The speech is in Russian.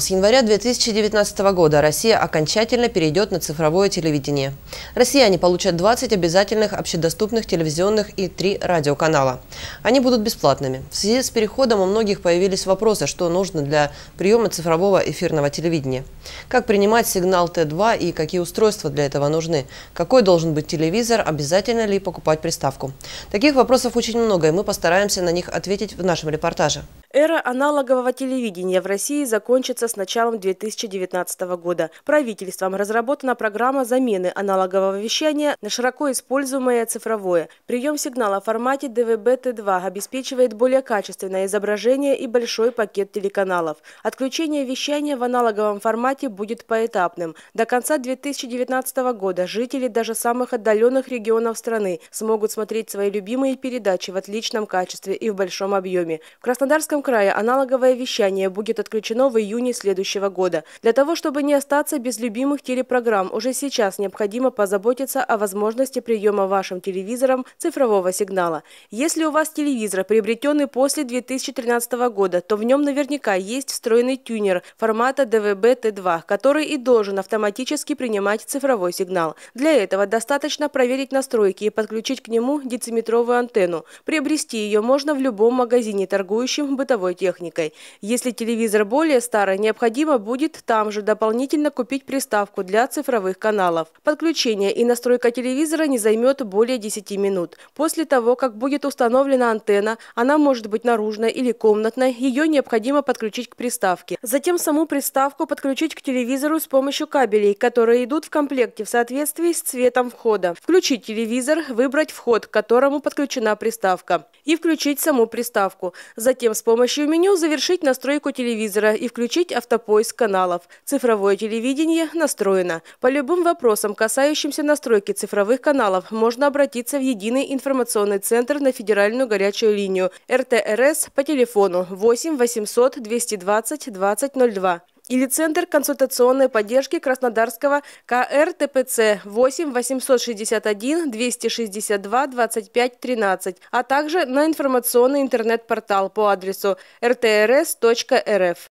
С января 2019 года Россия окончательно перейдет на цифровое телевидение. Россияне получат 20 обязательных общедоступных телевизионных и 3 радиоканала. Они будут бесплатными. В связи с переходом у многих появились вопросы, что нужно для приема цифрового эфирного телевидения. Как принимать сигнал Т2 и какие устройства для этого нужны? Какой должен быть телевизор? Обязательно ли покупать приставку? Таких вопросов очень много, и мы постараемся на них ответить в нашем репортаже. Эра аналогового телевидения в России закончится с началом 2019 года. Правительством разработана программа замены аналогового вещания на широко используемое цифровое. Прием сигнала в формате ДВБ-Т2 обеспечивает более качественное изображение и большой пакет телеканалов. Отключение вещания в аналоговом формате будет поэтапным. До конца 2019 года жители даже самых отдаленных регионов страны смогут смотреть свои любимые передачи в отличном качестве и в большом объеме. В Краснодарском Красноярском крае аналоговое вещание будет отключено в июне следующего года. Для того, чтобы не остаться без любимых телепрограмм, уже сейчас необходимо позаботиться о возможности приема вашим телевизором цифрового сигнала. Если у вас телевизор, приобретенный после 2013 года, то в нем наверняка есть встроенный тюнер формата DVB-T2, который и должен автоматически принимать цифровой сигнал. Для этого достаточно проверить настройки и подключить к нему дециметровую антенну. Приобрести ее можно в любом магазине, торгующем бытовым бытовой техникой. Если телевизор более старый, необходимо будет там же дополнительно купить приставку для цифровых каналов. Подключение и настройка телевизора не займет более 10 минут. После того, как будет установлена антенна, она может быть наружной или комнатной, ее необходимо подключить к приставке. Затем саму приставку подключить к телевизору с помощью кабелей, которые идут в комплекте в соответствии с цветом входа. Включить телевизор, выбрать вход, к которому подключена приставка. И включить саму приставку. Затем с помощью помощью меню завершить настройку телевизора и включить автопоиск каналов. Цифровое телевидение настроено. По любым вопросам, касающимся настройки цифровых каналов, можно обратиться в единый информационный центр на федеральную горячую линию РТРС по телефону 8 800 220 2002 или Центр консультационной поддержки Краснодарского КРТПЦ 8 861 262 25 13, а также на информационный интернет-портал по адресу rtrs.рф.